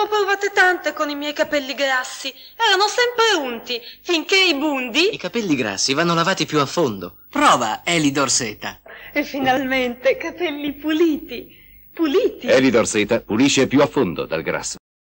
avevo provate tante con i miei capelli grassi. Erano sempre unti, finché i bundi... I capelli grassi vanno lavati più a fondo. Prova, Elidor Seta. E finalmente, capelli puliti. Puliti. Elidor Seta pulisce più a fondo dal grasso.